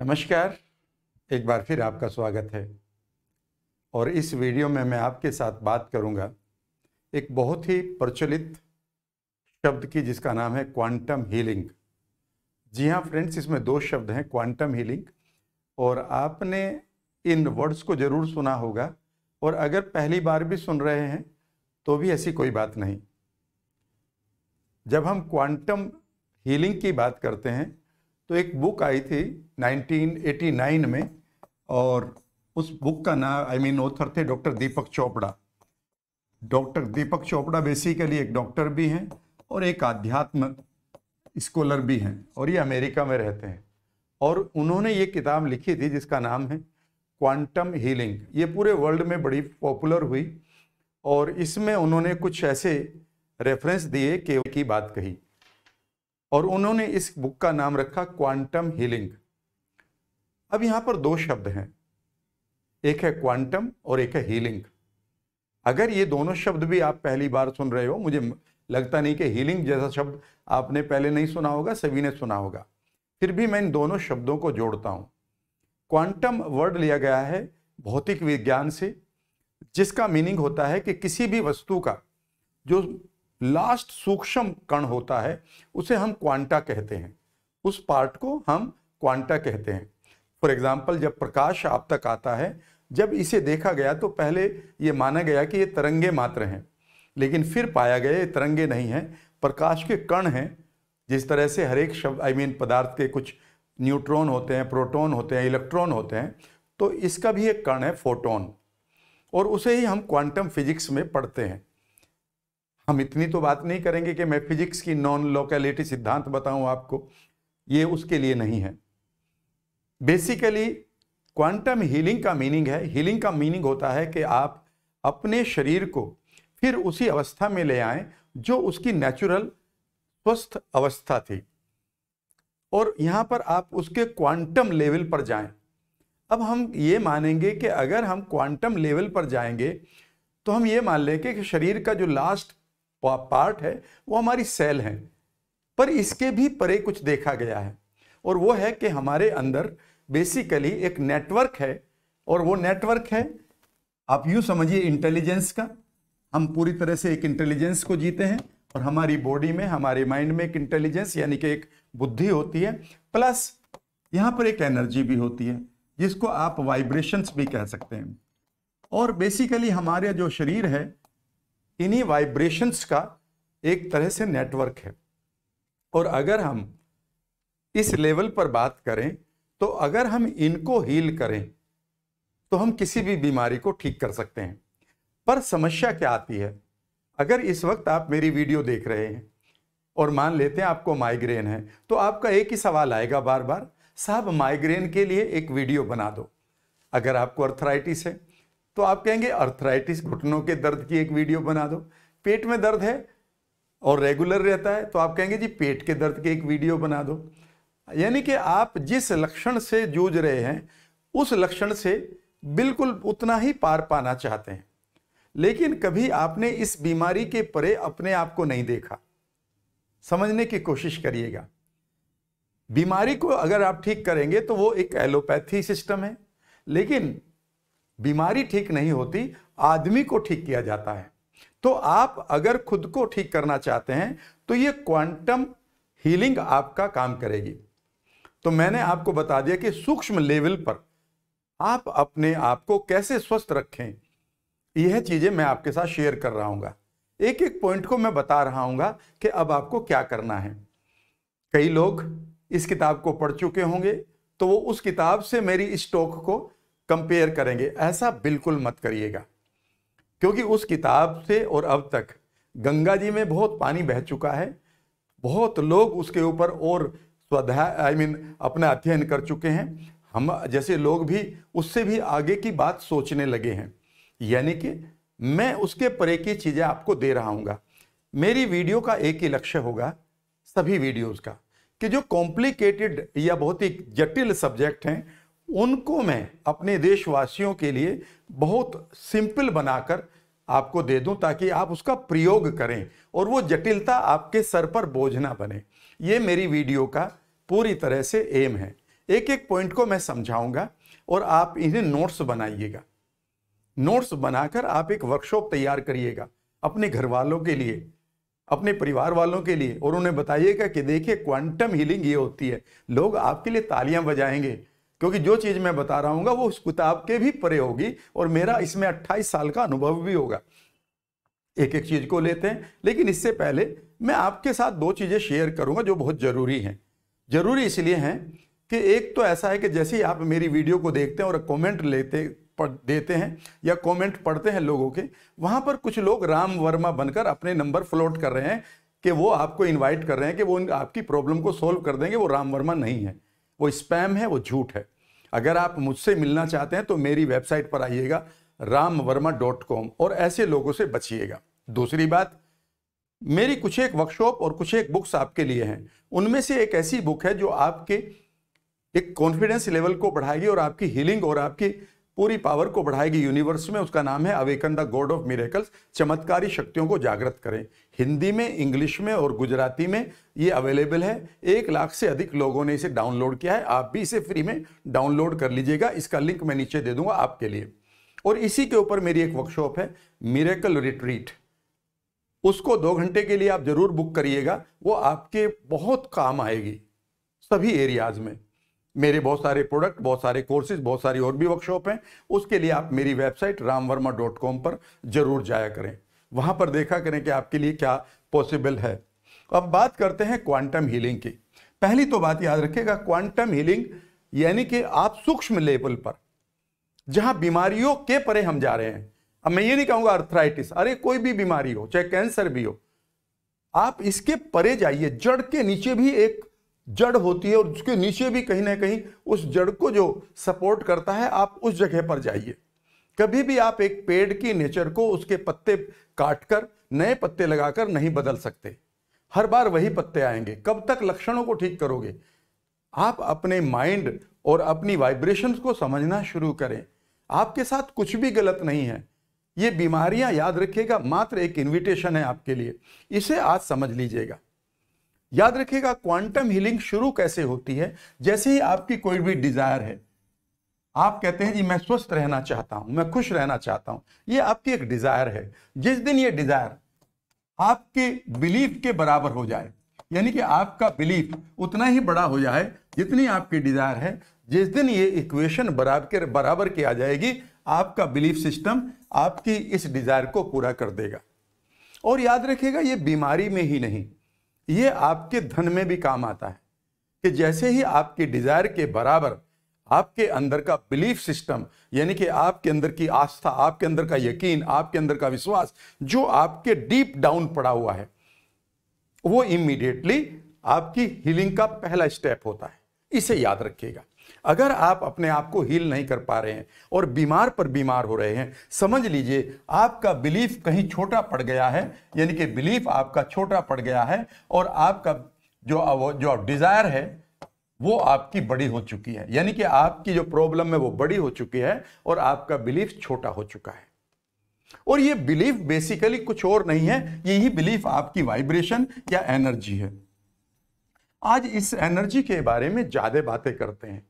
नमस्कार एक बार फिर आपका स्वागत है और इस वीडियो में मैं आपके साथ बात करूंगा एक बहुत ही प्रचलित शब्द की जिसका नाम है क्वांटम हीलिंग जी हाँ फ्रेंड्स इसमें दो शब्द हैं क्वांटम हीलिंग और आपने इन वर्ड्स को ज़रूर सुना होगा और अगर पहली बार भी सुन रहे हैं तो भी ऐसी कोई बात नहीं जब हम क्वांटम हीलिंग की बात करते हैं तो एक बुक आई थी 1989 में और उस बुक का नाम आई मीन ऑथर थे doctor Deepak Chopra doctor Deepak Chopra basically एक डॉक्टर भी हैं और एक आध्यात्म स्कॉलर भी हैं और ये अमेरिका में रहते हैं और उन्होंने ये किताब लिखी थी जिसका नाम है क्वांटम हीलिंग ये पूरे वर्ल्ड में बड़ी पॉपुलर हुई और इसमें उन्होंने कुछ ऐसे रेफरेंस दिए के की बात कही और उन्होंने इस बुक का नाम रखा क्वांटम हीलिंग अब यहां पर दो शब्द हैं एक है क्वांटम और एक है हीलिंग अगर ये दोनों शब्द भी आप पहली बार सुन रहे हो मुझे लगता नहीं कि हीलिंग जैसा शब्द आपने पहले नहीं सुना होगा सभी ने सुना होगा फिर भी मैं इन दोनों शब्दों को जोड़ता हूं क्वांटम वर्ड लिया गया है भौतिक विज्ञान से जिसका मीनिंग होता है कि किसी भी वस्तु का जो लास्ट सूक्ष्म कण होता है उसे हम क्वांटा कहते हैं उस पार्ट को हम क्वांटा कहते हैं फॉर एग्जाम्पल जब प्रकाश आप तक आता है जब इसे देखा गया तो पहले ये माना गया कि ये तरंगे मात्र हैं लेकिन फिर पाया गया ये तरंगे नहीं हैं प्रकाश के कण हैं जिस तरह से हर एक शब्द आई मीन पदार्थ के कुछ न्यूट्रॉन होते हैं प्रोटॉन होते हैं इलेक्ट्रॉन होते हैं तो इसका भी एक कण है फोटोन और उसे ही हम क्वांटम फिजिक्स में पढ़ते हैं हम इतनी तो बात नहीं करेंगे कि मैं फिजिक्स की नॉन लोकेलिटी सिद्धांत बताऊं आपको ये उसके लिए नहीं है बेसिकली क्वांटम हीलिंग का मीनिंग है हीलिंग का मीनिंग होता है कि आप अपने शरीर को फिर उसी अवस्था में ले आए जो उसकी नेचुरल स्वस्थ अवस्था थी और यहाँ पर आप उसके क्वांटम लेवल पर जाएं अब हम ये मानेंगे कि अगर हम क्वांटम लेवल पर जाएंगे तो हम ये मान लेंगे कि शरीर का जो लास्ट पार्ट है वो हमारी सेल है पर इसके भी परे कुछ देखा गया है और वो है कि हमारे अंदर बेसिकली एक नेटवर्क है और वो नेटवर्क है आप यूँ समझिए इंटेलिजेंस का हम पूरी तरह से एक इंटेलिजेंस को जीते हैं और हमारी बॉडी में हमारे माइंड में एक इंटेलिजेंस यानी कि एक बुद्धि होती है प्लस यहाँ पर एक एनर्जी भी होती है जिसको आप वाइब्रेशंस भी कह सकते हैं और बेसिकली हमारे जो शरीर है इन्हीं वाइब्रेशंस का एक तरह से नेटवर्क है और अगर हम इस लेवल पर बात करें तो अगर हम इनको हील करें तो हम किसी भी बीमारी को ठीक कर सकते हैं पर समस्या क्या आती है अगर इस वक्त आप मेरी वीडियो देख रहे हैं और मान लेते हैं आपको माइग्रेन है तो आपका एक ही सवाल आएगा बार बार साहब माइग्रेन के लिए एक वीडियो बना दो अगर आपको अर्थराइटिस है तो आप कहेंगे अर्थराइटिस घुटनों के दर्द की एक वीडियो बना दो पेट में दर्द है और रेगुलर रहता है तो आप कहेंगे जी पेट के दर्द की एक वीडियो बना दो यानी कि आप जिस लक्षण से जूझ रहे हैं उस लक्षण से बिल्कुल उतना ही पार पाना चाहते हैं लेकिन कभी आपने इस बीमारी के परे अपने आप को नहीं देखा समझने की कोशिश करिएगा बीमारी को अगर आप ठीक करेंगे तो वो एक एलोपैथी सिस्टम है लेकिन बीमारी ठीक नहीं होती आदमी को ठीक किया जाता है तो आप अगर खुद को ठीक करना चाहते हैं तो ये क्वांटम हीलिंग आपका काम करेगी तो मैंने आपको बता दिया कि सूक्ष्म लेवल पर आप अपने आप को कैसे स्वस्थ रखें यह चीज़ें मैं आपके साथ शेयर कर रहा हूंगा एक एक पॉइंट को मैं बता रहा हूँ कि अब आपको क्या करना है कई लोग इस किताब को पढ़ चुके होंगे तो वो उस किताब से मेरी स्टॉक को कंपेयर करेंगे ऐसा बिल्कुल मत करिएगा क्योंकि उस किताब से और अब तक गंगा जी में बहुत पानी बह चुका है बहुत लोग उसके ऊपर और स्वाध्याय आई मीन अपना अध्ययन कर चुके हैं हम जैसे लोग भी उससे भी आगे की बात सोचने लगे हैं यानी कि मैं उसके परे की चीज़ें आपको दे रहा हूँ मेरी वीडियो का एक ही लक्ष्य होगा सभी वीडियोज़ का कि जो कॉम्प्लिकेटेड या बहुत ही जटिल सब्जेक्ट हैं उनको मैं अपने देशवासियों के लिए बहुत सिंपल बनाकर आपको दे दूं ताकि आप उसका प्रयोग करें और वो जटिलता आपके सर पर बोझ ना बने ये मेरी वीडियो का पूरी तरह से एम है एक एक पॉइंट को मैं समझाऊंगा और आप इन्हें नोट्स बनाइएगा नोट्स बनाकर आप एक वर्कशॉप तैयार करिएगा अपने घर वालों के लिए अपने परिवार वालों के लिए और उन्हें बताइएगा कि देखिए क्वांटम हीलिंग ये होती है लोग आपके लिए तालियां बजाएंगे क्योंकि जो चीज़ मैं बता रहा हूँ वो उस किताब के भी परे होगी और मेरा इसमें अट्ठाईस साल का अनुभव भी होगा एक एक चीज़ को लेते हैं लेकिन इससे पहले मैं आपके साथ दो चीज़ें शेयर करूँगा जो बहुत ज़रूरी हैं ज़रूरी इसलिए हैं कि एक तो ऐसा है कि जैसे ही आप मेरी वीडियो को देखते हैं और कमेंट लेते पढ़ देते हैं या कमेंट पढ़ते हैं लोगों के वहाँ पर कुछ लोग राम वर्मा बनकर अपने नंबर फ्लोट कर रहे हैं कि वो आपको इनवाइट कर रहे हैं कि वो आपकी प्रॉब्लम को सॉल्व कर देंगे वो राम वर्मा नहीं है वो स्पैम है वो झूठ है अगर आप मुझसे मिलना चाहते हैं तो मेरी वेबसाइट पर आइएगा राम वर्मा डॉट कॉम और ऐसे लोगों से बचिएगा दूसरी बात मेरी कुछ एक वर्कशॉप और कुछ एक बुक्स आपके लिए हैं उनमें से एक ऐसी बुक है जो आपके एक कॉन्फिडेंस लेवल को बढ़ाएगी और आपकी हीलिंग और आपकी पूरी पावर को बढ़ाएगी यूनिवर्स में उसका नाम है awaken the god of miracles चमत्कारी शक्तियों को जागृत करें हिंदी में इंग्लिश में और गुजराती में ये अवेलेबल है एक लाख से अधिक लोगों ने इसे डाउनलोड किया है आप भी इसे फ्री में डाउनलोड कर लीजिएगा इसका लिंक मैं नीचे दे दूंगा आपके लिए और इसी के ऊपर मेरी एक वर्कशॉप है मिरेकल रिट्रीट उसको दो घंटे के लिए आप जरूर बुक करिएगा वो आपके बहुत काम आएगी सभी एरियाज में मेरे बहुत सारे प्रोडक्ट बहुत सारे कोर्सेज बहुत सारी और भी वर्कशॉप हैं उसके लिए आप मेरी वेबसाइट रामवर्मा डॉट कॉम पर जरूर जाया करें वहाँ पर देखा करें कि आपके लिए क्या पॉसिबल है अब बात करते हैं क्वांटम हीलिंग की पहली तो बात याद रखिएगा क्वांटम हीलिंग यानी कि आप सूक्ष्म लेवल पर जहां बीमारियों के परे हम जा रहे हैं अब मैं ये नहीं कहूंगा अर्थराइटिस अरे कोई भी बीमारी हो चाहे कैंसर भी हो आप इसके परे जाइए जड़ के नीचे भी एक जड़ होती है और उसके नीचे भी कहीं ना कहीं उस जड़ को जो सपोर्ट करता है आप उस जगह पर जाइए कभी भी आप एक पेड़ की नेचर को उसके पत्ते काटकर नए पत्ते लगाकर नहीं बदल सकते हर बार वही पत्ते आएंगे कब तक लक्षणों को ठीक करोगे आप अपने माइंड और अपनी वाइब्रेशंस को समझना शुरू करें आपके साथ कुछ भी गलत नहीं है ये बीमारियां याद रखिएगा मात्र एक इनविटेशन है आपके लिए इसे आज समझ लीजिएगा याद रखिएगा क्वांटम हीलिंग शुरू कैसे होती है जैसे ही आपकी कोई भी डिजायर है आप कहते हैं जी मैं स्वस्थ रहना चाहता हूं मैं खुश रहना चाहता हूं ये आपकी एक डिजायर है जिस दिन ये डिजायर आपके बिलीफ के बराबर हो जाए यानी कि आपका बिलीफ उतना ही बड़ा हो जाए जितनी आपकी डिजायर है जिस दिन ये इक्वेशन बराबर बराबर की आ जाएगी आपका बिलीफ सिस्टम आपकी इस डिजायर को पूरा कर देगा और याद रखिएगा ये बीमारी में ही नहीं ये आपके धन में भी काम आता है कि जैसे ही आपकी डिजायर के बराबर आपके अंदर का बिलीफ सिस्टम यानी कि आपके अंदर की आस्था आपके अंदर का यकीन आपके अंदर का विश्वास जो आपके डीप डाउन पड़ा हुआ है वो इमीडिएटली आपकी हीलिंग का पहला स्टेप होता है इसे याद रखिएगा अगर आप अपने आप को हील नहीं कर पा रहे हैं और बीमार पर बीमार हो रहे हैं समझ लीजिए आपका बिलीफ कहीं छोटा पड़ गया है यानी कि बिलीफ आपका छोटा पड़ गया है और आपका जो जो डिज़ायर है वो आपकी बड़ी हो चुकी है यानी कि आपकी जो प्रॉब्लम है वो बड़ी हो चुकी है और आपका बिलीफ छोटा हो चुका है और ये बिलीफ बेसिकली कुछ और नहीं है यही बिलीफ आपकी वाइब्रेशन या एनर्जी है आज इस एनर्जी के बारे में ज्यादा बातें करते हैं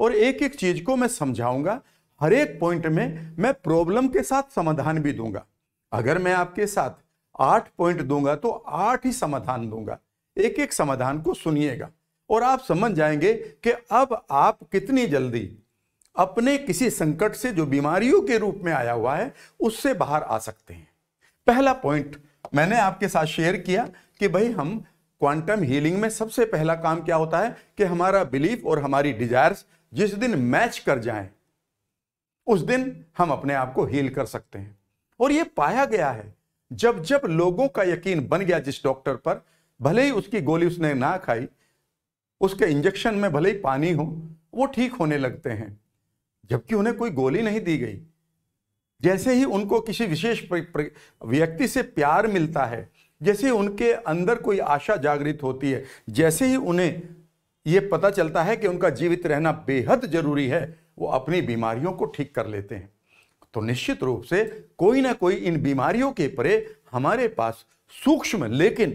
और एक एक चीज को मैं समझाऊंगा हर एक पॉइंट में मैं प्रॉब्लम के साथ समाधान भी दूंगा अगर मैं आपके साथ आठ पॉइंट दूंगा तो आठ ही समाधान दूंगा एक एक समाधान को सुनिएगा और आप समझ जाएंगे कि अब आप कितनी जल्दी अपने किसी संकट से जो बीमारियों के रूप में आया हुआ है उससे बाहर आ सकते हैं पहला पॉइंट मैंने आपके साथ शेयर किया कि भाई हम क्वांटम हीलिंग में सबसे पहला काम क्या होता है कि हमारा बिलीफ और हमारी डिजायर्स जिस दिन मैच कर जाए उस दिन हम अपने आप को हील कर सकते हैं और यह पाया गया है जब जब लोगों का यकीन बन गया जिस डॉक्टर पर भले ही उसकी गोली उसने ना खाई उसके इंजेक्शन में भले ही पानी हो वो ठीक होने लगते हैं जबकि उन्हें कोई गोली नहीं दी गई जैसे ही उनको किसी विशेष व्यक्ति से प्यार मिलता है जैसे ही उनके अंदर कोई आशा जागृत होती है जैसे ही उन्हें ये पता चलता है कि उनका जीवित रहना बेहद जरूरी है वो अपनी बीमारियों को ठीक कर लेते हैं तो निश्चित रूप से कोई ना कोई इन बीमारियों के परे हमारे पास सूक्ष्म लेकिन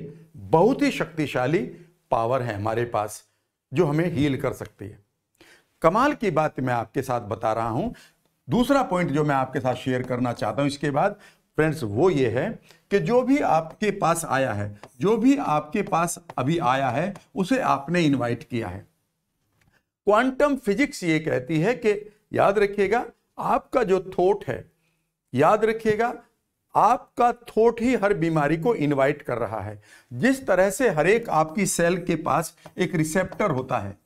बहुत ही शक्तिशाली पावर है हमारे पास जो हमें हील कर सकती है कमाल की बात मैं आपके साथ बता रहा हूं दूसरा पॉइंट जो मैं आपके साथ शेयर करना चाहता हूं इसके बाद फ्रेंड्स वो ये है कि जो भी आपके पास आया है जो भी आपके पास अभी आया है उसे आपने इनवाइट किया है क्वांटम फिजिक्स ये कहती है कि याद रखिएगा आपका जो थॉट है याद रखिएगा आपका थॉट ही हर बीमारी को इनवाइट कर रहा है जिस तरह से हर एक आपकी सेल के पास एक रिसेप्टर होता है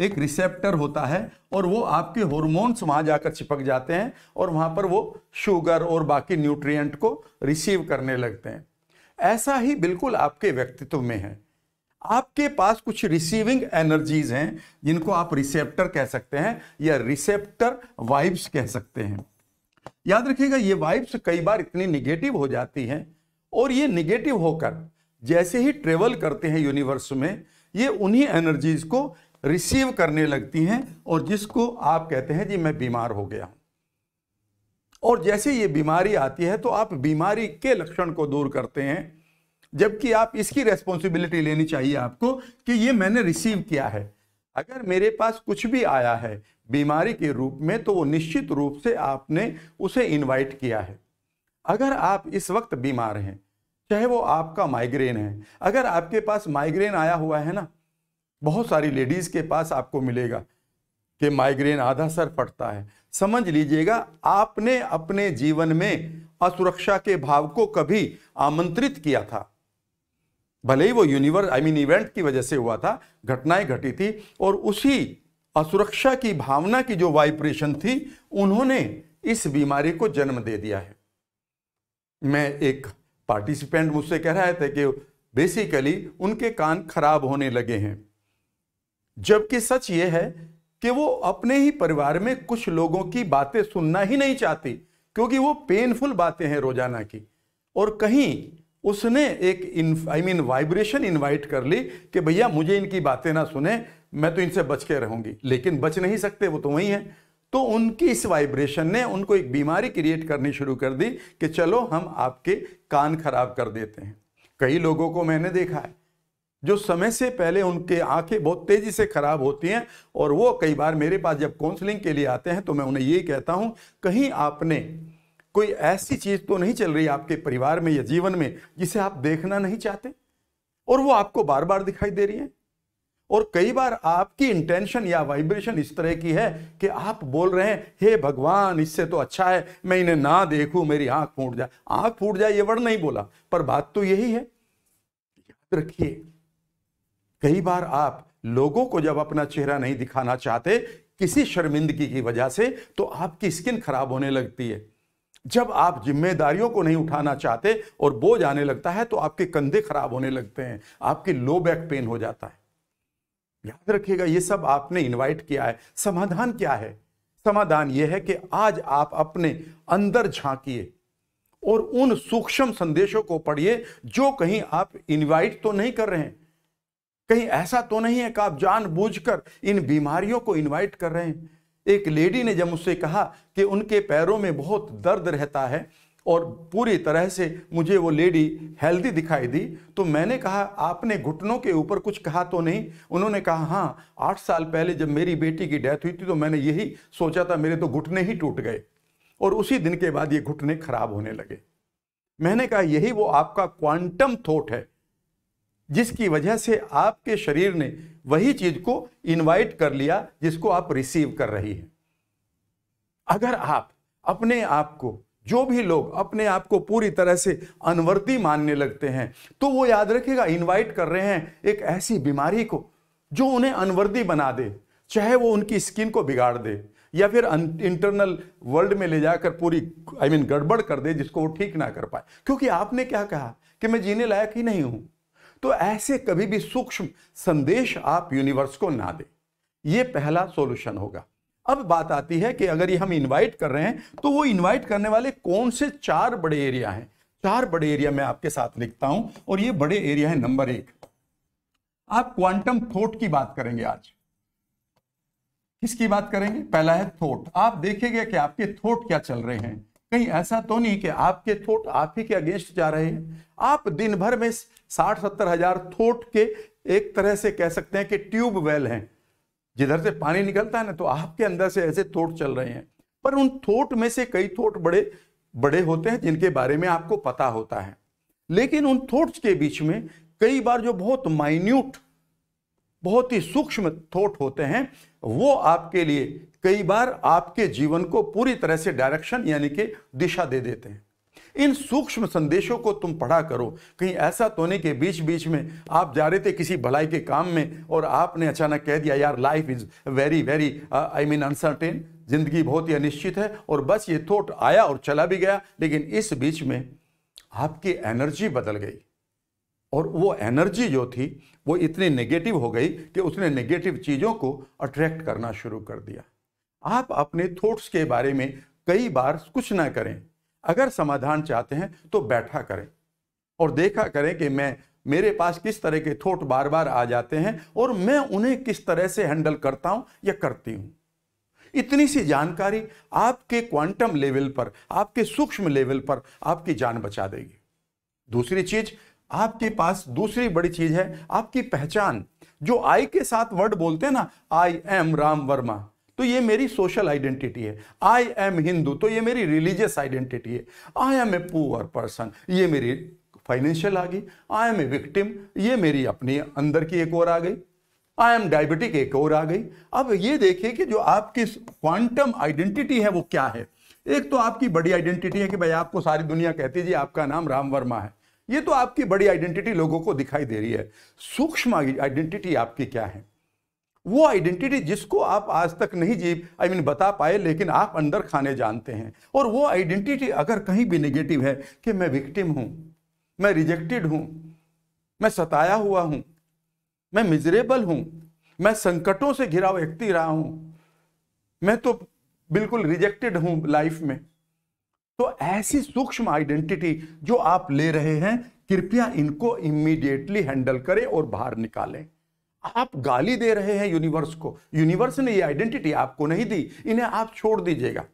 एक रिसेप्टर होता है और वो आपके हॉर्मोन्स वहाँ जाकर चिपक जाते हैं और वहाँ पर वो शुगर और बाकी न्यूट्रिएंट को रिसीव करने लगते हैं ऐसा ही बिल्कुल आपके व्यक्तित्व में है आपके पास कुछ रिसीविंग एनर्जीज हैं जिनको आप रिसेप्टर कह सकते हैं या रिसेप्टर वाइब्स कह सकते हैं याद रखिएगा ये वाइब्स कई बार इतनी निगेटिव हो जाती हैं और ये निगेटिव होकर जैसे ही ट्रेवल करते हैं यूनिवर्स में ये उन्हीं एनर्जीज को रिसीव करने लगती हैं और जिसको आप कहते हैं जी मैं बीमार हो गया और जैसे ये बीमारी आती है तो आप बीमारी के लक्षण को दूर करते हैं जबकि आप इसकी रेस्पॉन्सिबिलिटी लेनी चाहिए आपको कि ये मैंने रिसीव किया है अगर मेरे पास कुछ भी आया है बीमारी के रूप में तो वो निश्चित रूप से आपने उसे इनवाइट किया है अगर आप इस वक्त बीमार हैं चाहे वो आपका माइग्रेन है अगर आपके पास माइग्रेन आया हुआ है ना बहुत सारी लेडीज़ के पास आपको मिलेगा कि माइग्रेन आधा सर फटता है समझ लीजिएगा आपने अपने जीवन में असुरक्षा के भाव को कभी आमंत्रित किया था भले ही वो यूनिवर्स आई मीन इवेंट की वजह से हुआ था घटनाएं घटी थी और उसी असुरक्षा की भावना की जो वाइब्रेशन थी उन्होंने इस बीमारी को जन्म दे दिया है मैं एक पार्टिसिपेंट मुझसे कह रहा था कि बेसिकली उनके कान खराब होने लगे हैं जबकि सच ये है कि वो अपने ही परिवार में कुछ लोगों की बातें सुनना ही नहीं चाहती क्योंकि वो पेनफुल बातें हैं रोजाना की और कहीं उसने एक आई मीन वाइब्रेशन इनवाइट कर ली कि भैया मुझे इनकी बातें ना सुने मैं तो इनसे बच के रहूंगी लेकिन बच नहीं सकते वो तो वही है तो उनकी इस वाइब्रेशन ने उनको एक बीमारी क्रिएट करनी शुरू कर दी कि चलो हम आपके कान खराब कर देते हैं कई लोगों को मैंने देखा है जो समय से पहले उनके आंखें बहुत तेजी से खराब होती हैं और वो कई बार मेरे पास जब काउंसलिंग के लिए आते हैं तो मैं उन्हें ये कहता हूं कहीं आपने कोई ऐसी चीज तो नहीं चल रही आपके परिवार में या जीवन में जिसे आप देखना नहीं चाहते और वो आपको बार बार दिखाई दे रही है और कई बार आपकी इंटेंशन या वाइब्रेशन इस तरह की है कि आप बोल रहे हैं हे hey भगवान इससे तो अच्छा है मैं इन्हें ना देखूं मेरी आंख फूट जाए आंख फूट जाए ये वर्ड नहीं बोला पर बात तो यही है याद रखिए कई बार आप लोगों को जब अपना चेहरा नहीं दिखाना चाहते किसी शर्मिंदगी की वजह से तो आपकी स्किन खराब होने लगती है जब आप जिम्मेदारियों को नहीं उठाना चाहते और बोझ आने लगता है तो आपके कंधे खराब होने लगते हैं आपकी लो बैक पेन हो जाता है याद रखिएगा ये सब आपने इनवाइट किया है समाधान क्या है समाधान यह है कि आज आप अपने अंदर झांकिए और उन सूक्ष्म संदेशों को पढ़िए जो कहीं आप इनवाइट तो नहीं कर रहे हैं कहीं ऐसा तो नहीं है कि आप जानबूझकर इन बीमारियों को इनवाइट कर रहे हैं एक लेडी ने जब मुझसे कहा कि उनके पैरों में बहुत दर्द रहता है और पूरी तरह से मुझे वो लेडी हेल्दी दिखाई दी तो मैंने कहा आपने घुटनों के ऊपर कुछ कहा तो नहीं उन्होंने कहा हाँ आठ साल पहले जब मेरी बेटी की डेथ हुई थी तो मैंने यही सोचा था मेरे तो घुटने ही टूट गए और उसी दिन के बाद ये घुटने खराब होने लगे मैंने कहा यही वो आपका क्वांटम थॉट है जिसकी वजह से आपके शरीर ने वही चीज को इनवाइट कर लिया जिसको आप रिसीव कर रही हैं अगर आप अपने आप को जो भी लोग अपने आप को पूरी तरह से अनवर्दी मानने लगते हैं तो वो याद रखेगा इनवाइट कर रहे हैं एक ऐसी बीमारी को जो उन्हें अनवर्दी बना दे चाहे वो उनकी स्किन को बिगाड़ दे या फिर इंटरनल वर्ल्ड में ले जाकर पूरी आई I मीन mean, गड़बड़ कर दे जिसको वो ठीक ना कर पाए क्योंकि आपने क्या कहा कि मैं जीने लायक ही नहीं हूं तो ऐसे कभी भी सूक्ष्म संदेश आप यूनिवर्स को ना दें ये पहला सॉल्यूशन होगा अब बात आती है कि अगर ये हम इनवाइट कर रहे हैं तो वो इनवाइट करने वाले कौन से चार बड़े एरिया हैं चार बड़े एरिया मैं आपके साथ लिखता हूं और ये बड़े एरिया है नंबर एक आप क्वांटम थोट की बात करेंगे आज किसकी बात करेंगे पहला है थोट आप देखेंगे कि आपके थोट क्या चल रहे हैं कहीं ऐसा तो नहीं कि आपके थोट आप ही के अगेंस्ट जा रहे हैं आप दिन भर में साठ सत्तर हजार थोट के एक तरह से कह सकते हैं कि ट्यूब वेल हैं जिधर से पानी निकलता है ना तो आपके अंदर से ऐसे थोट चल रहे हैं पर उन थोट में से कई थोट बड़े बड़े होते हैं जिनके बारे में आपको पता होता है लेकिन उन थोट्स के बीच में कई बार जो बहुत माइन्यूट बहुत ही सूक्ष्म थोट होते हैं वो आपके लिए कई बार आपके जीवन को पूरी तरह से डायरेक्शन यानी कि दिशा दे देते हैं इन सूक्ष्म संदेशों को तुम पढ़ा करो कहीं ऐसा तोने के बीच बीच में आप जा रहे थे किसी भलाई के काम में और आपने अचानक कह दिया यार life is very very I mean uncertain जिंदगी बहुत ही अनिश्चित है और बस ये थोट आया और चला भी गया लेकिन इस बीच में आपकी एनर्जी बदल गई और वो एनर्जी जो थी वो इतनी नेगेटिव हो गई कि उसने नेगेटिव चीज़ों को अट्रैक्ट करना शुरू कर दिया आप अपने थॉट्स के बारे में कई बार कुछ ना करें अगर समाधान चाहते हैं तो बैठा करें और देखा करें कि मैं मेरे पास किस तरह के थॉट बार बार आ जाते हैं और मैं उन्हें किस तरह से हैंडल करता हूं या करती हूं इतनी सी जानकारी आपके क्वांटम लेवल पर आपके सूक्ष्म लेवल पर आपकी जान बचा देगी दूसरी चीज आपके पास दूसरी बड़ी चीज है आपकी पहचान जो आई के साथ वर्ड बोलते हैं ना आई एम राम वर्मा तो ये मेरी सोशल आइडेंटिटी है आई एम हिंदू तो ये मेरी रिलीजियस आइडेंटिटी है I am a poor person ये मेरी फाइनेंशियल आ गई आई एम ए विक्टिम ये मेरी अपनी अंदर की एक और आ गई आई एम डायबिटिक एक और आ गई अब ये देखिए कि जो आपकी क्वांटम आइडेंटिटी है वो क्या है एक तो आपकी बड़ी आइडेंटिटी है कि भाई आपको सारी दुनिया कहती जी आपका नाम राम वर्मा है ये तो आपकी बड़ी आइडेंटिटी लोगों को दिखाई दे रही है सूक्ष्म आइडेंटिटी आपकी क्या है वो आइडेंटिटी जिसको आप आज तक नहीं जी आई I मीन mean, बता पाए लेकिन आप अंदर खाने जानते हैं और वो आइडेंटिटी अगर कहीं भी नेगेटिव है कि मैं विक्टिम हूं मैं रिजेक्टेड हूं मैं सताया हुआ हूं मैं मिजरेबल हूं मैं संकटों से घिरा व्यक्ति रहा हूं मैं तो बिल्कुल रिजेक्टेड हूं लाइफ में तो ऐसी सूक्ष्म आइडेंटिटी जो आप ले रहे हैं कृपया इनको इमीडिएटली हैंडल करें और बाहर निकालें आप गाली दे रहे हैं यूनिवर्स को यूनिवर्स ने ये आइडेंटिटी आपको नहीं दी इन्हें आप छोड़ दीजिएगा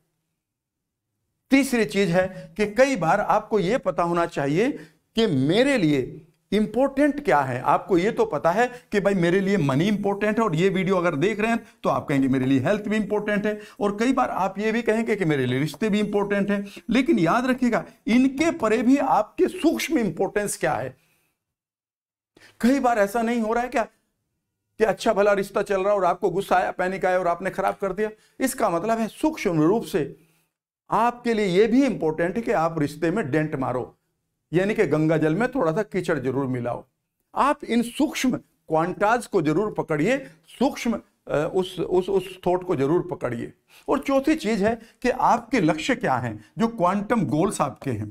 तीसरी चीज है कि कई बार आपको यह पता होना चाहिए कि मेरे लिए इंपॉर्टेंट क्या है आपको यह तो पता है कि भाई मेरे लिए मनी इंपॉर्टेंट है और ये वीडियो अगर देख रहे हैं तो आप कहेंगे मेरे लिए हेल्थ भी इंपॉर्टेंट है और कई बार आप ये भी कहेंगे कि मेरे लिए रिश्ते भी इंपॉर्टेंट है लेकिन याद रखिएगा इनके परे भी आपके सूक्ष्म इंपॉर्टेंस क्या है कई बार ऐसा नहीं हो रहा है क्या कि अच्छा भला रिश्ता चल रहा है और आपको गुस्सा आया पैनिक आया और आपने खराब कर दिया इसका मतलब है सूक्ष्म रूप से आपके लिए यह भी इंपॉर्टेंट है कि आप रिश्ते में डेंट मारो यानी कि गंगा जल में थोड़ा सा कीचड़ जरूर मिलाओ आप इन सूक्ष्म क्वांटाज को जरूर पकड़िए सूक्ष्म उस उस उस थॉट को जरूर पकड़िए और चौथी चीज है कि आपके लक्ष्य क्या हैं जो क्वांटम गोल्स आपके हैं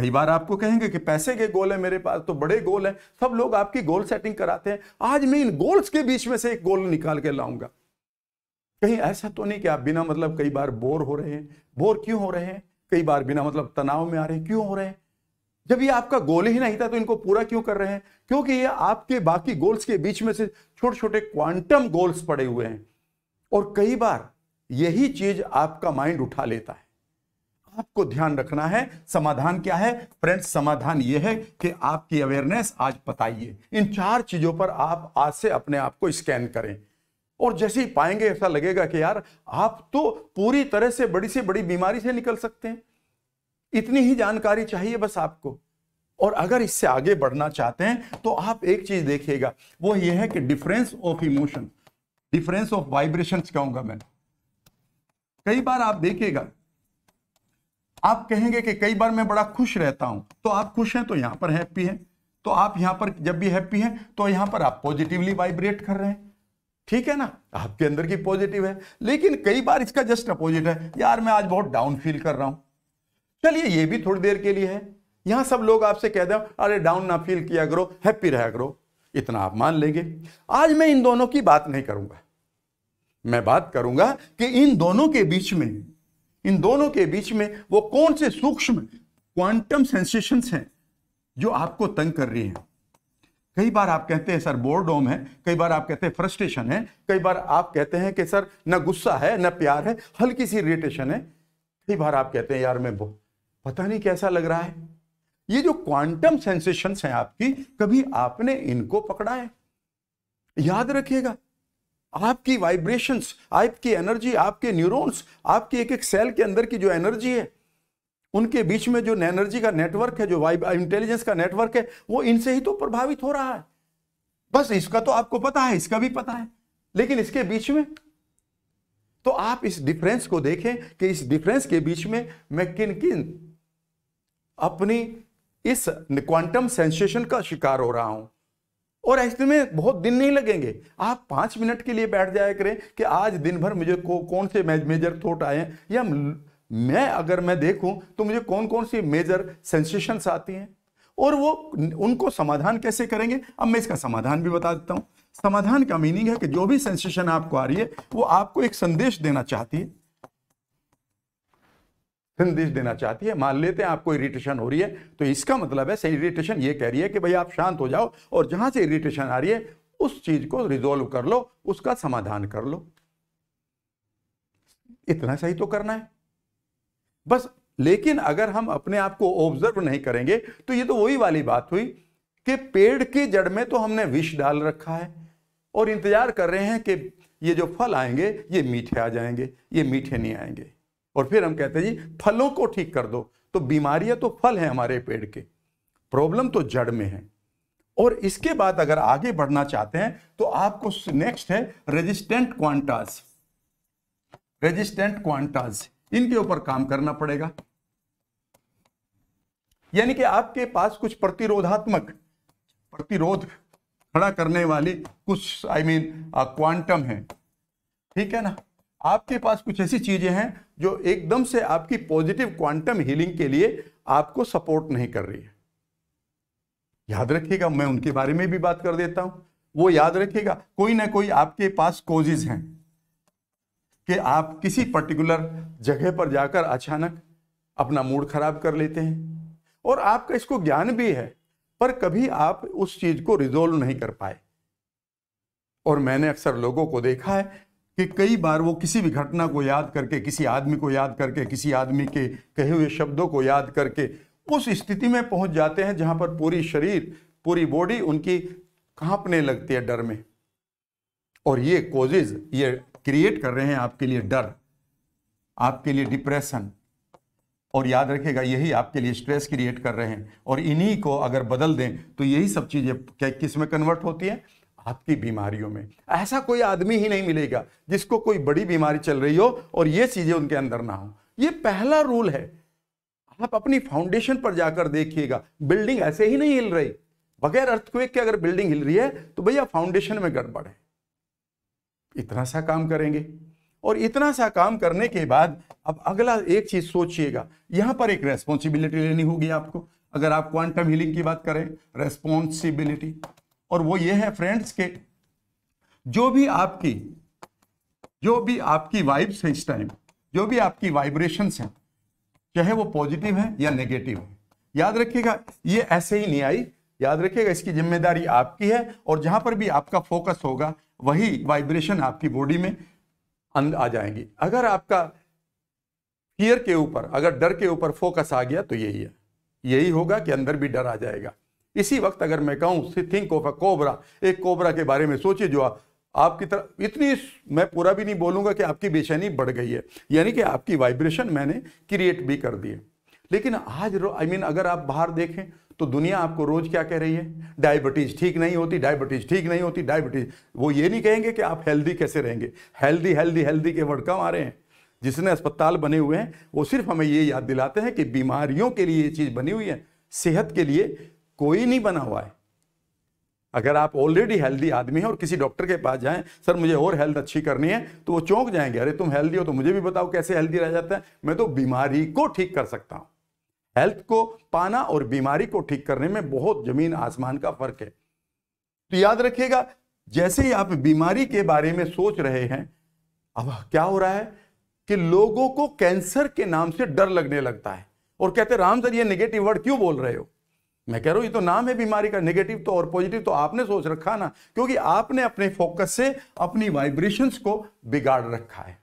कई बार आपको कहेंगे कि पैसे के गोल है मेरे पास तो बड़े गोल हैं सब लोग आपकी गोल सेटिंग कराते हैं आज मैं इन गोल्स के बीच में से एक गोल निकाल के लाऊंगा कहीं ऐसा तो नहीं कि आप बिना मतलब कई बार बोर हो रहे हैं बोर क्यों हो रहे हैं कई बार बिना मतलब तनाव में आ रहे हैं क्यों हो रहे हैं जब ये आपका गोल ही नहीं था तो इनको पूरा क्यों कर रहे हैं क्योंकि ये आपके बाकी गोल्स के बीच में से छोटे छोटे क्वांटम गोल्स पड़े हुए हैं और कई बार यही चीज आपका माइंड उठा लेता है आपको ध्यान रखना है समाधान क्या है फ्रेंड्स समाधान यह है कि आपकी अवेयरनेस आज बताइए इन चार चीजों पर आप आज से अपने आप को स्कैन करें और जैसे ही पाएंगे ऐसा लगेगा कि यार आप तो पूरी तरह से बड़ी से बड़ी बीमारी से निकल सकते हैं इतनी ही जानकारी चाहिए बस आपको और अगर इससे आगे बढ़ना चाहते हैं तो आप एक चीज देखिएगा वो ये है कि difference of emotion difference of vibration कहूंगा मैं कई बार आप देखिएगा आप कहेंगे कि कई बार मैं बड़ा खुश रहता हूं तो आप खुश हैं तो यहां पर हैप्पी हैं तो आप यहां पर जब भी हैप्पी हैं तो यहां पर आप पॉजिटिवली वाइब्रेट कर रहे हैं ठीक है ना आपके अंदर की पॉजिटिव है लेकिन कई बार इसका जस्ट अपोजिट है यार मैं आज बहुत डाउन फील कर रहा हूं चलिए ये भी थोड़ी देर के लिए है यहां सब लोग आपसे कह दें अरे डाउन ना फील किया करो हैप्पी रहा करो इतना आप मान लेंगे आज मैं इन दोनों की बात नहीं करूंगा मैं बात करूंगा कि इन दोनों के बीच में इन दोनों के बीच में वो कौन से सूक्ष्म क्वांटम सेंसेशंस हैं जो आपको तंग कर रही हैं कई बार आप कहते हैं सर बोर्डोम है कई बार आप कहते हैं फ्रस्ट्रेशन है कई बार आप कहते हैं कि सर ना गुस्सा है ना प्यार है हल्की सी इरिटेशन है कई बार आप कहते हैं यार मैं पता नहीं कैसा लग रहा है ये जो क्वांटम सेंसेशंस हैं आपकी कभी आपने इनको पकड़ा है याद रखिएगा आपकी वाइब्रेशंस आपकी एनर्जी आपके न्यूरॉन्स आपकी एक एक सेल के अंदर की जो एनर्जी है उनके बीच में जो एनर्जी का नेटवर्क है जो वाइब इंटेलिजेंस uh, का नेटवर्क है वो इनसे ही तो प्रभावित हो रहा है बस इसका तो आपको पता है इसका भी पता है लेकिन इसके बीच में तो आप इस डिफरेंस को देखें कि इस डिफरेंस के बीच में मैं किन किन अपनी इस क्वांटम सेंसेशन का शिकार हो रहा हूं और ऐसे में बहुत दिन नहीं लगेंगे आप पांच मिनट के लिए बैठ जाया करें कि आज दिन भर मुझे को, कौन से मेजर थॉट आए या मैं अगर मैं देखूं तो मुझे कौन कौन सी मेजर सेंसेशंस आती हैं और वो उनको समाधान कैसे करेंगे अब मैं इसका समाधान भी बता देता हूँ समाधान का मीनिंग है कि जो भी सेंसेशन आपको आ रही है वो आपको एक संदेश देना चाहती है संदेश देना चाहती है मान लेते हैं आपको इरिटेशन हो रही है तो इसका मतलब है सही इरिटेशन ये कह रही है कि भाई आप शांत हो जाओ और जहां से इरिटेशन आ रही है उस चीज को रिजोल्व कर लो उसका समाधान कर लो इतना सही तो करना है बस लेकिन अगर हम अपने आप को ऑब्जर्व नहीं करेंगे तो ये तो वही वाली बात हुई कि पेड़ की जड़ में तो हमने विष डाल रखा है और इंतजार कर रहे हैं कि ये जो फल आएंगे ये मीठे आ जाएंगे ये मीठे नहीं आएंगे और फिर हम कहते हैं जी फलों को ठीक कर दो तो बीमारियां तो फल हैं हमारे पेड़ के प्रॉब्लम तो जड़ में है और इसके बाद अगर आगे बढ़ना चाहते हैं तो आपको नेक्स्ट है रेजिस्टेंट क्वांटाज रेजिस्टेंट क्वांटाज इनके ऊपर काम करना पड़ेगा यानी कि आपके पास कुछ प्रतिरोधात्मक प्रतिरोध खड़ा करने वाली कुछ आई मीन क्वांटम है ठीक है ना आपके पास कुछ ऐसी चीज़ें हैं जो एकदम से आपकी पॉजिटिव क्वांटम हीलिंग के लिए आपको सपोर्ट नहीं कर रही है याद रखिएगा मैं उनके बारे में भी बात कर देता हूं वो याद रखिएगा कोई ना कोई आपके पास कोजिज हैं कि आप किसी पर्टिकुलर जगह पर जाकर अचानक अपना मूड खराब कर लेते हैं और आपका इसको ज्ञान भी है पर कभी आप उस चीज को रिजोल्व नहीं कर पाए और मैंने अक्सर लोगों को देखा है कि कई बार वो किसी भी घटना को याद करके किसी आदमी को याद करके किसी आदमी के कहे हुए शब्दों को याद करके उस स्थिति में पहुंच जाते हैं जहां पर पूरी शरीर पूरी बॉडी उनकी कांपने लगती है डर में और ये कोजेज ये क्रिएट कर रहे हैं आपके लिए डर आपके लिए डिप्रेशन और याद रखेगा यही आपके लिए स्ट्रेस क्रिएट कर रहे हैं और इन्हीं को अगर बदल दें तो यही सब चीज़ें किस में कन्वर्ट होती है आपकी बीमारियों में ऐसा कोई आदमी ही नहीं मिलेगा जिसको कोई बड़ी बीमारी चल रही हो और ये चीज़ें उनके अंदर ना हो ये पहला रूल है आप अपनी फाउंडेशन पर जाकर देखिएगा बिल्डिंग ऐसे ही नहीं हिल रही बगैर अर्थक्वेक के अगर बिल्डिंग हिल रही है तो भैया फाउंडेशन में गड़बड़ है इतना सा काम करेंगे और इतना सा काम करने के बाद अब अगला एक चीज सोचिएगा यहां पर एक रेस्पॉन्सिबिलिटी लेनी होगी आपको अगर आप क्वांटम हीलिंग की बात करें रेस्पॉन्सिबिलिटी और वो ये है फ्रेंड्स के जो भी आपकी जो भी आपकी वाइब्स है इस टाइम जो भी आपकी वाइब्रेशंस हैं चाहे वो पॉजिटिव है या नेगेटिव है याद रखिएगा ये ऐसे ही नहीं आई याद रखिएगा इसकी जिम्मेदारी आपकी है और जहां पर भी आपका फोकस होगा वही वाइब्रेशन आपकी बॉडी में अंद आ जाएंगी अगर आपका फियर के ऊपर अगर डर के ऊपर फोकस आ गया तो यही है यही होगा कि अंदर भी डर आ जाएगा इसी वक्त अगर मैं कहूँ थिंक ऑफ अ कोबरा एक कोबरा के बारे में सोचिए जो आपकी तरफ इतनी मैं पूरा भी नहीं बोलूँगा कि आपकी बेचैनी बढ़ गई है यानी कि आपकी वाइब्रेशन मैंने क्रिएट भी कर दी है लेकिन आज आई मीन mean, अगर आप बाहर देखें तो दुनिया आपको रोज क्या कह रही है डायबिटीज ठीक नहीं होती डायबिटीज ठीक नहीं होती डायबिटीज वो ये नहीं कहेंगे कि आप हेल्दी कैसे रहेंगे हेल्दी हेल्दी हेल्दी के वर्ड कम आ रहे हैं जिसने अस्पताल बने हुए हैं वो सिर्फ हमें ये याद दिलाते हैं कि बीमारियों के लिए ये चीज़ बनी हुई है सेहत के लिए कोई नहीं बना हुआ है अगर आप ऑलरेडी हेल्दी आदमी हैं और किसी डॉक्टर के पास जाएं सर मुझे और हेल्थ अच्छी करनी है तो वो चौंक जाएंगे अरे तुम हेल्दी हो तो मुझे भी बताओ कैसे हेल्दी रह जाता है मैं तो बीमारी को ठीक कर सकता हूं हेल्थ को पाना और बीमारी को ठीक करने में बहुत जमीन आसमान का फर्क है तो याद रखिएगा जैसे ही आप बीमारी के बारे में सोच रहे हैं अब क्या हो रहा है कि लोगों को कैंसर के नाम से डर लगने लगता है और कहते राम सर ये नेगेटिव वर्ड क्यों बोल रहे हो मैं कह रहा हूं ये तो नाम है बीमारी का नेगेटिव तो और पॉजिटिव तो आपने सोच रखा ना क्योंकि आपने अपने फोकस से अपनी वाइब्रेशंस को बिगाड़ रखा है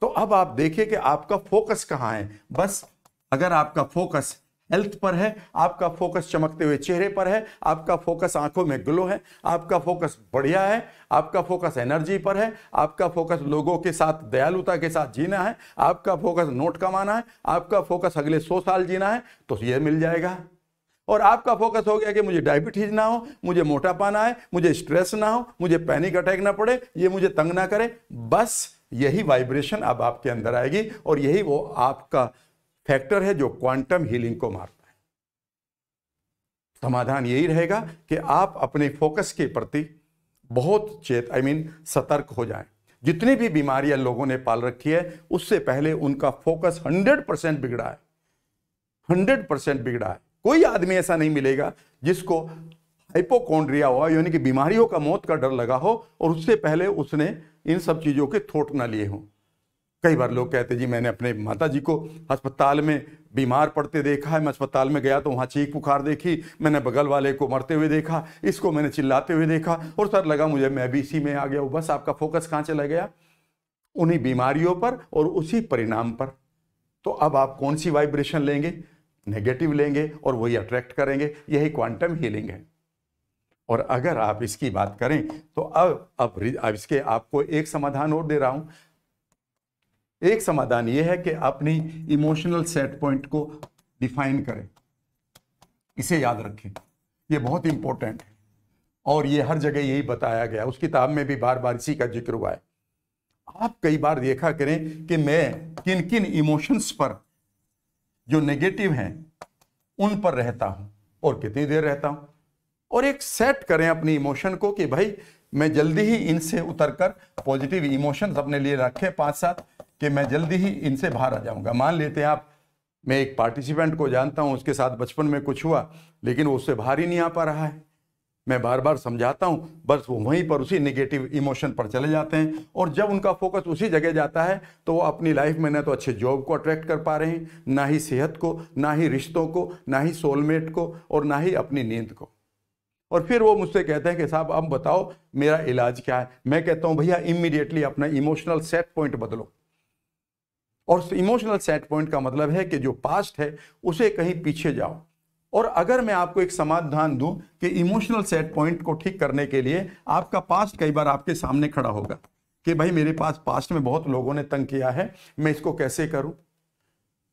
तो अब आप देखिए कि आपका फोकस कहां है बस अगर आपका फोकस हेल्थ पर है आपका फोकस चमकते हुए चेहरे पर है आपका फोकस आंखों में ग्लो है आपका फोकस बढ़िया है आपका फोकस एनर्जी पर है आपका फोकस लोगों के साथ दयालुता के साथ जीना है आपका फोकस नोट कमाना है आपका फोकस अगले सौ साल जीना है तो यह मिल जाएगा और आपका फोकस हो गया कि मुझे डायबिटीज ना हो मुझे मोटापा ना आए मुझे स्ट्रेस ना हो मुझे पैनिक अटैक ना पड़े ये मुझे तंग ना करे बस यही वाइब्रेशन अब आपके अंदर आएगी और यही वो आपका फैक्टर है जो क्वांटम हीलिंग को मारता है समाधान यही रहेगा कि आप अपने फोकस के प्रति बहुत चेत आई I मीन mean, सतर्क हो जाए जितनी भी बीमारियां लोगों ने पाल रखी है उससे पहले उनका फोकस 100 परसेंट बिगड़ा है 100 परसेंट बिगड़ा है कोई आदमी ऐसा नहीं मिलेगा जिसको हाइपोकोंड्रिया हुआ यानी कि बीमारियों का मौत का डर लगा हो और उससे पहले उसने इन सब चीज़ों के थोट ना लिए हों कई बार लोग कहते जी मैंने अपने माता जी को अस्पताल में बीमार पड़ते देखा है मैं अस्पताल में गया तो वहाँ चीख पुकार देखी मैंने बगल वाले को मरते हुए देखा इसको मैंने चिल्लाते हुए देखा और सर लगा मुझे मैं भी इसी में आ गया हूँ बस आपका फोकस कहाँ चला गया उन्हीं बीमारियों पर और उसी परिणाम पर तो अब आप कौन सी वाइब्रेशन लेंगे नेगेटिव लेंगे और वही अट्रैक्ट करेंगे यही क्वांटम हीलिंग है और अगर आप इसकी बात करें तो अब अब, अब इसके आपको एक समाधान और दे रहा हूं एक समाधान यह है कि अपनी इमोशनल सेट पॉइंट को डिफाइन करें इसे याद रखें यह बहुत इंपॉर्टेंट है और ये हर जगह यही बताया गया उस किताब में भी बार बार इसी का जिक्र हुआ है आप कई बार देखा करें कि मैं किन किन इमोशंस पर जो नेगेटिव हैं उन पर रहता हूं और कितनी देर रहता हूं और एक सेट करें अपनी इमोशन को कि भाई मैं जल्दी ही इनसे उतरकर पॉजिटिव इमोशंस अपने लिए रखें पांच सात कि मैं जल्दी ही इनसे बाहर आ जाऊंगा मान लेते हैं आप मैं एक पार्टिसिपेंट को जानता हूं उसके साथ बचपन में कुछ हुआ लेकिन वो उससे बाहर ही नहीं आ पा रहा है मैं बार बार समझाता हूँ बस वो वहीं पर उसी नेगेटिव इमोशन पर चले जाते हैं और जब उनका फोकस उसी जगह जाता है तो वो अपनी लाइफ में ना तो अच्छे जॉब को अट्रैक्ट कर पा रहे हैं ना ही सेहत को ना ही रिश्तों को ना ही सोलमेट को और ना ही अपनी नींद को और फिर वो मुझसे कहते हैं कि साहब अब बताओ मेरा इलाज क्या है मैं कहता हूँ भैया इमीडिएटली अपना इमोशनल सेट पॉइंट बदलो और इमोशनल सेट पॉइंट का मतलब है कि जो पास्ट है उसे कहीं पीछे जाओ और अगर मैं आपको एक समाधान दूं कि इमोशनल सेट पॉइंट को ठीक करने के लिए आपका पास्ट कई बार आपके सामने खड़ा होगा कि भाई मेरे पास पास्ट में बहुत लोगों ने तंग किया है मैं इसको कैसे करूं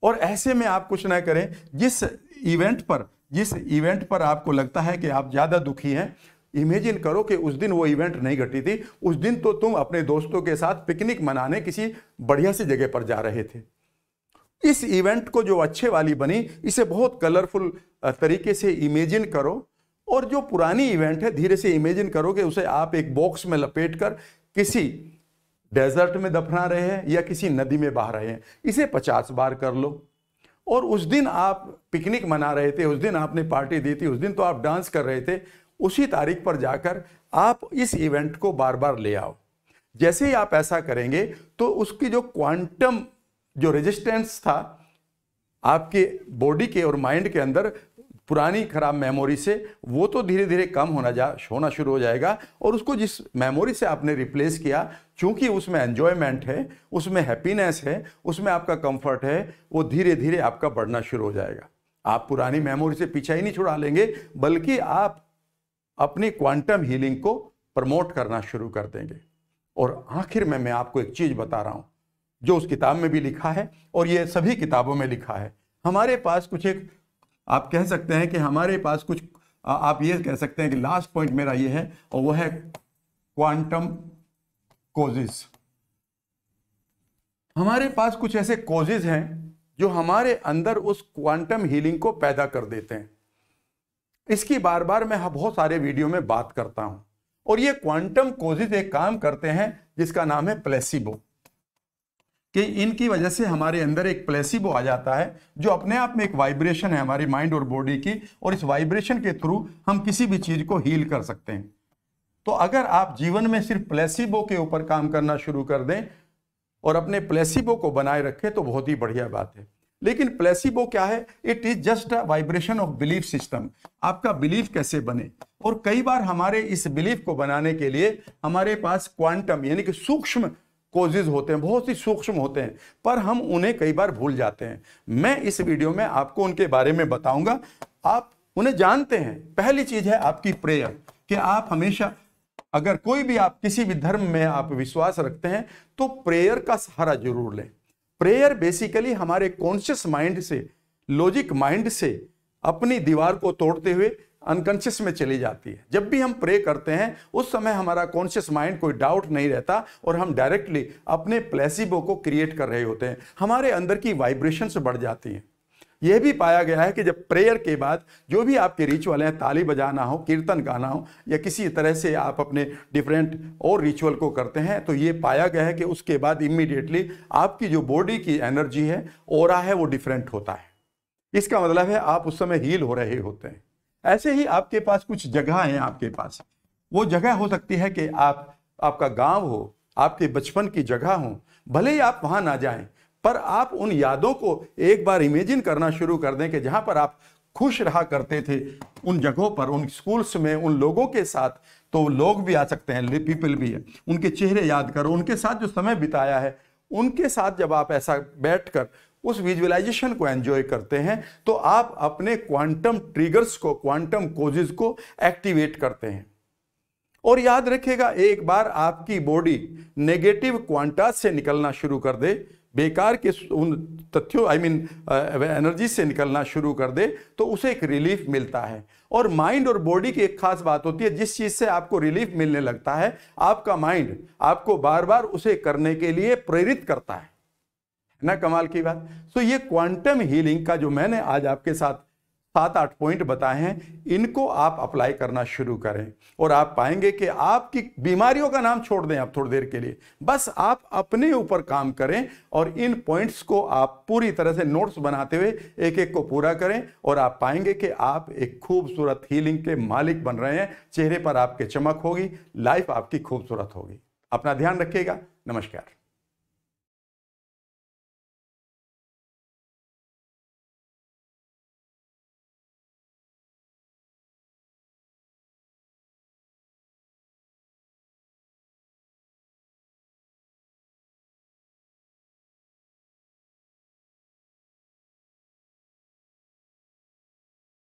और ऐसे में आप कुछ ना करें जिस इवेंट पर जिस इवेंट पर आपको लगता है कि आप ज़्यादा दुखी हैं इमेजिन करो कि उस दिन वो इवेंट नहीं घटी थी उस दिन तो तुम अपने दोस्तों के साथ पिकनिक मनाने किसी बढ़िया सी जगह पर जा रहे थे इस इवेंट को जो अच्छे वाली बनी इसे बहुत कलरफुल तरीके से इमेजिन करो और जो पुरानी इवेंट है धीरे से इमेजिन करोगे उसे आप एक बॉक्स में लपेट कर किसी डेजर्ट में दफना रहे हैं या किसी नदी में बहा रहे हैं इसे पचास बार कर लो और उस दिन आप पिकनिक मना रहे थे उस दिन आपने पार्टी दी थी उस दिन तो आप डांस कर रहे थे उसी तारीख पर जाकर आप इस इवेंट को बार बार ले आओ जैसे ही आप ऐसा करेंगे तो उसकी जो क्वांटम जो रेजिस्टेंस था आपके बॉडी के और माइंड के अंदर पुरानी खराब मेमोरी से वो तो धीरे धीरे कम होना जा होना शुरू हो जाएगा और उसको जिस मेमोरी से आपने रिप्लेस किया चूंकि उसमें एन्जॉयमेंट है उसमें हैप्पीनेस है उसमें आपका कंफर्ट है वो धीरे धीरे आपका बढ़ना शुरू हो जाएगा आप पुरानी मेमोरी से पीछा ही नहीं छुड़ा लेंगे बल्कि आप अपनी क्वांटम हीलिंग को प्रमोट करना शुरू कर देंगे और आखिर में मैं आपको एक चीज़ बता रहा हूँ जो उस किताब में भी लिखा है और ये सभी किताबों में लिखा है हमारे पास कुछ एक आप कह सकते हैं कि हमारे पास कुछ आप ये कह सकते हैं कि लास्ट पॉइंट मेरा ये है और वो है क्वांटम कोजिस हमारे पास कुछ ऐसे कोजेज हैं जो हमारे अंदर उस क्वांटम हीलिंग को पैदा कर देते हैं इसकी बार बार मैं हाँ बहुत सारे वीडियो में बात करता हूं और ये क्वांटम कोजेज एक काम करते हैं जिसका नाम है प्लेसिबो कि इनकी वजह से हमारे अंदर एक प्लेसिबो आ जाता है जो अपने आप में एक वाइब्रेशन है हमारी माइंड और बॉडी की और इस वाइब्रेशन के थ्रू हम किसी भी चीज़ को हील कर सकते हैं तो अगर आप जीवन में सिर्फ प्लेसिबो के ऊपर काम करना शुरू कर दें और अपने प्लेसिबो को बनाए रखें तो बहुत ही बढ़िया बात है लेकिन प्लेसिबो क्या है it is just a vibration of belief system आपका बिलीफ कैसे बने और कई बार हमारे इस बिलीफ को बनाने के लिए हमारे पास क्वांटम यानी कि सूक्ष्म कोजेज होते हैं बहुत ही सूक्ष्म होते हैं पर हम उन्हें कई बार भूल जाते हैं मैं इस वीडियो में आपको उनके बारे में बताऊंगा आप उन्हें जानते हैं पहली चीज है आपकी प्रेयर कि आप हमेशा अगर कोई भी आप किसी भी धर्म में आप विश्वास रखते हैं तो प्रेयर का सहारा जरूर लें प्रेयर बेसिकली हमारे कॉन्शियस माइंड से लॉजिक माइंड से अपनी दीवार को तोड़ते हुए अनकॉन्शियस में चली जाती है जब भी हम प्रे करते हैं उस समय हमारा कॉन्शियस माइंड कोई डाउट नहीं रहता और हम डायरेक्टली अपने प्लेसिबो को क्रिएट कर रहे होते हैं हमारे अंदर की वाइब्रेशंस बढ़ जाती हैं यह भी पाया गया है कि जब प्रेयर के बाद जो भी आपके रिचुअल हैं ताली बजाना हो कीर्तन गाना हो या किसी तरह से आप अपने डिफरेंट और रिचुअल को करते हैं तो ये पाया गया है कि उसके बाद इमीडिएटली आपकी जो बॉडी की एनर्जी है और है वो डिफरेंट होता है इसका मतलब है आप उस समय हील हो रहे होते हैं ऐसे ही आपके पास कुछ जगह है आपके पास वो जगह हो सकती है कि आप आपका गांव हो आपके बचपन की जगह हो भले ही आप वहां ना जाएं पर आप उन यादों को एक बार इमेजिन करना शुरू कर दें कि जहां पर आप खुश रहा करते थे उन जगहों पर उन स्कूल्स में उन लोगों के साथ तो लोग भी आ सकते हैं पीपल भी है उनके चेहरे याद करो उनके साथ जो समय बिताया है उनके साथ जब आप ऐसा बैठ कर उस विजुअलाइजेशन को एंजॉय करते हैं तो आप अपने क्वांटम ट्रिगर्स को क्वांटम कोजेज को एक्टिवेट करते हैं और याद रखिएगा एक बार आपकी बॉडी नेगेटिव क्वांटा से निकलना शुरू कर दे बेकार के उन तथ्यों आई मीन एनर्जी से निकलना शुरू कर दे तो उसे एक रिलीफ मिलता है और माइंड और बॉडी की एक खास बात होती है जिस चीज़ से आपको रिलीफ मिलने लगता है आपका माइंड आपको बार बार उसे करने के लिए प्रेरित करता है है ना कमाल की बात सो ये क्वांटम हीलिंग का जो मैंने आज आपके साथ सात आठ पॉइंट बताए हैं इनको आप अप्लाई करना शुरू करें और आप पाएंगे कि आपकी बीमारियों का नाम छोड़ दें आप थोड़ी देर के लिए बस आप अपने ऊपर काम करें और इन पॉइंट्स को आप पूरी तरह से नोट्स बनाते हुए एक एक को पूरा करें और आप पाएंगे कि आप एक खूबसूरत हीलिंग के मालिक बन रहे हैं चेहरे पर आपके चमक होगी लाइफ आपकी खूबसूरत होगी अपना ध्यान रखिएगा नमस्कार